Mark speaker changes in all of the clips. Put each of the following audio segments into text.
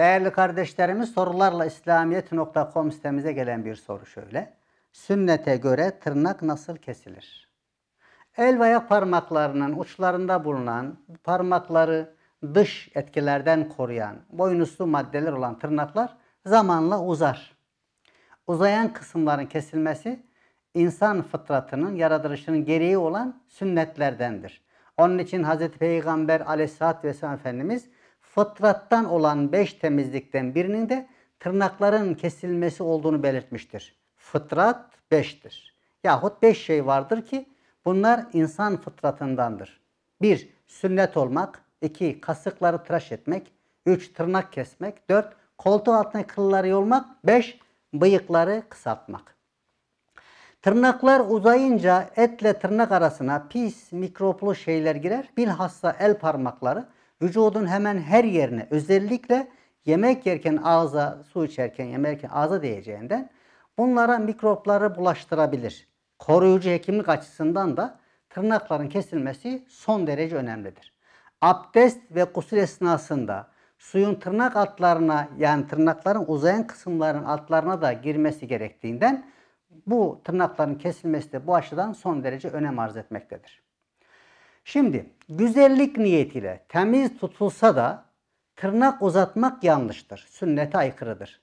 Speaker 1: Değerli kardeşlerimiz sorularla İslamiyet.com sitemize gelen bir soru şöyle. Sünnete göre tırnak nasıl kesilir? El ve ayak parmaklarının uçlarında bulunan parmakları dış etkilerden koruyan boynuzlu maddeler olan tırnaklar zamanla uzar. Uzayan kısımların kesilmesi insan fıtratının yaratılışının gereği olan sünnetlerdendir. Onun için Hz. Peygamber aleyhissalatü vesselam Efendimiz fıtrattan olan beş temizlikten birinin de tırnakların kesilmesi olduğunu belirtmiştir. Fıtrat beştir. Yahut beş şey vardır ki bunlar insan fıtratındandır. Bir, sünnet olmak. iki kasıkları tıraş etmek. Üç, tırnak kesmek. Dört, koltuğu altına kılları yolmak. Beş, bıyıkları kısaltmak. Tırnaklar uzayınca etle tırnak arasına pis, mikroplu şeyler girer. Bilhassa el parmakları vücudun hemen her yerine özellikle yemek yerken ağza, su içerken, yemerken ağza değeceğinden bunlara mikropları bulaştırabilir. Koruyucu hekimlik açısından da tırnakların kesilmesi son derece önemlidir. Abdest ve gusül esnasında suyun tırnak altlarına yani tırnakların uzayan kısımların altlarına da girmesi gerektiğinden bu tırnakların kesilmesi de bu açıdan son derece önem arz etmektedir. Şimdi güzellik niyetiyle temiz tutulsa da tırnak uzatmak yanlıştır. Sünnete aykırıdır.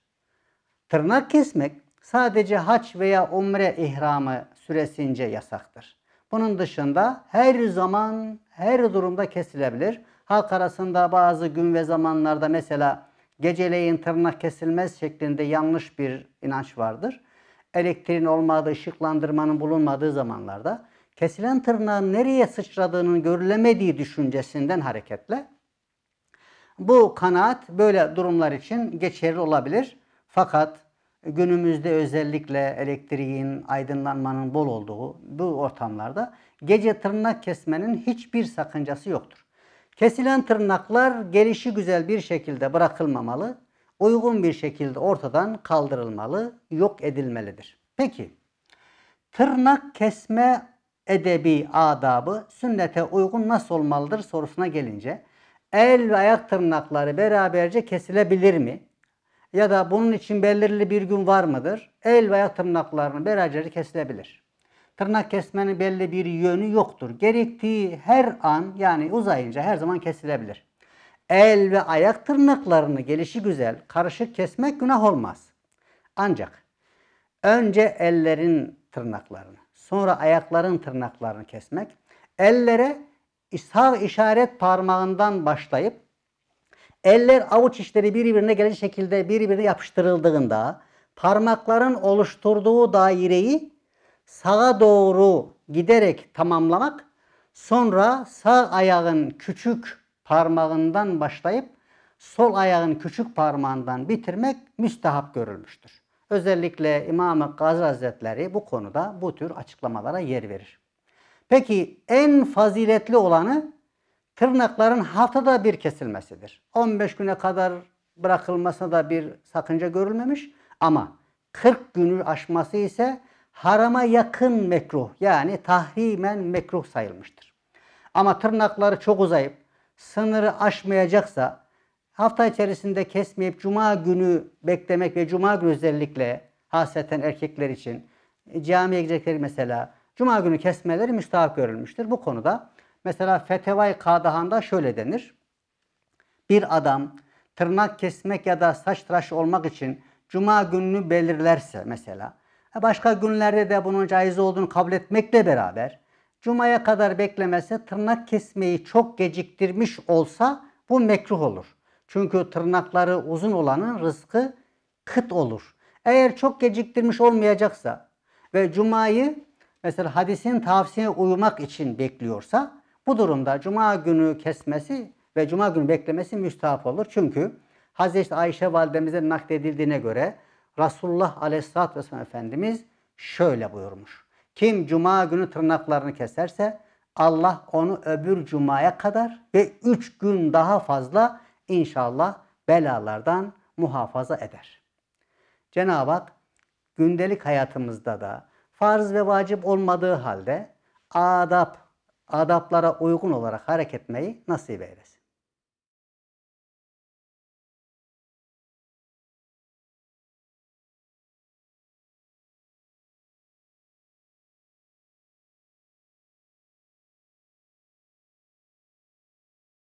Speaker 1: Tırnak kesmek sadece haç veya umre ihramı süresince yasaktır. Bunun dışında her zaman, her durumda kesilebilir. Halk arasında bazı gün ve zamanlarda mesela geceleyin tırnak kesilmez şeklinde yanlış bir inanç vardır. Elektriğin olmadığı, ışıklandırmanın bulunmadığı zamanlarda kesilen tırnağın nereye sıçradığının görülemediği düşüncesinden hareketle bu kanaat böyle durumlar için geçerli olabilir. Fakat günümüzde özellikle elektriğin, aydınlanmanın bol olduğu bu ortamlarda gece tırnak kesmenin hiçbir sakıncası yoktur. Kesilen tırnaklar gelişi güzel bir şekilde bırakılmamalı, uygun bir şekilde ortadan kaldırılmalı, yok edilmelidir. Peki, tırnak kesme edebi adabı sünnete uygun nasıl olmalıdır sorusuna gelince el ve ayak tırnakları beraberce kesilebilir mi? Ya da bunun için belirli bir gün var mıdır? El ve ayak tırnaklarını beraberce kesilebilir. Tırnak kesmenin belli bir yönü yoktur. Gerektiği her an yani uzayınca her zaman kesilebilir. El ve ayak tırnaklarını gelişi güzel karışık kesmek günah olmaz. Ancak önce ellerin tırnaklarını sonra ayakların tırnaklarını kesmek, ellere sağ işaret parmağından başlayıp eller avuç içleri birbirine gelen şekilde birbirine yapıştırıldığında parmakların oluşturduğu daireyi sağa doğru giderek tamamlamak sonra sağ ayağın küçük parmağından başlayıp sol ayağın küçük parmağından bitirmek müstehap görülmüştür. Özellikle İmam-ı Gazi Hazretleri bu konuda bu tür açıklamalara yer verir. Peki en faziletli olanı tırnakların haftada bir kesilmesidir. 15 güne kadar bırakılmasına da bir sakınca görülmemiş ama 40 günü aşması ise harama yakın mekruh yani tahrimen mekruh sayılmıştır. Ama tırnakları çok uzayıp sınırı aşmayacaksa hafta içerisinde kesmeyip cuma günü beklemek ve cuma günü özellikle hasreten erkekler için e, camiye gidecekleri mesela cuma günü kesmeleri müstahak görülmüştür. Bu konuda mesela Fetevai Kadahan'da şöyle denir. Bir adam tırnak kesmek ya da saç tıraş olmak için cuma gününü belirlerse mesela e, başka günlerde de bunun caiz olduğunu kabul etmekle beraber cumaya kadar beklemese tırnak kesmeyi çok geciktirmiş olsa bu mekruh olur. Çünkü tırnakları uzun olanın rızkı kıt olur. Eğer çok geciktirmiş olmayacaksa ve cumayı mesela hadisin tavsiyesine uymak için bekliyorsa bu durumda cuma günü kesmesi ve cuma günü beklemesi müstahap olur. Çünkü Hazreti Ayşe validemize nakledildiğine göre Resulullah Aleyhisselatü Vesselam Efendimiz şöyle buyurmuş. Kim cuma günü tırnaklarını keserse Allah onu öbür cumaya kadar ve üç gün daha fazla inşallah belalardan muhafaza eder. Cenab-ı Hak gündelik hayatımızda da farz ve vacip olmadığı halde adap, adaplara uygun olarak hareket etmeyi nasip eylesin.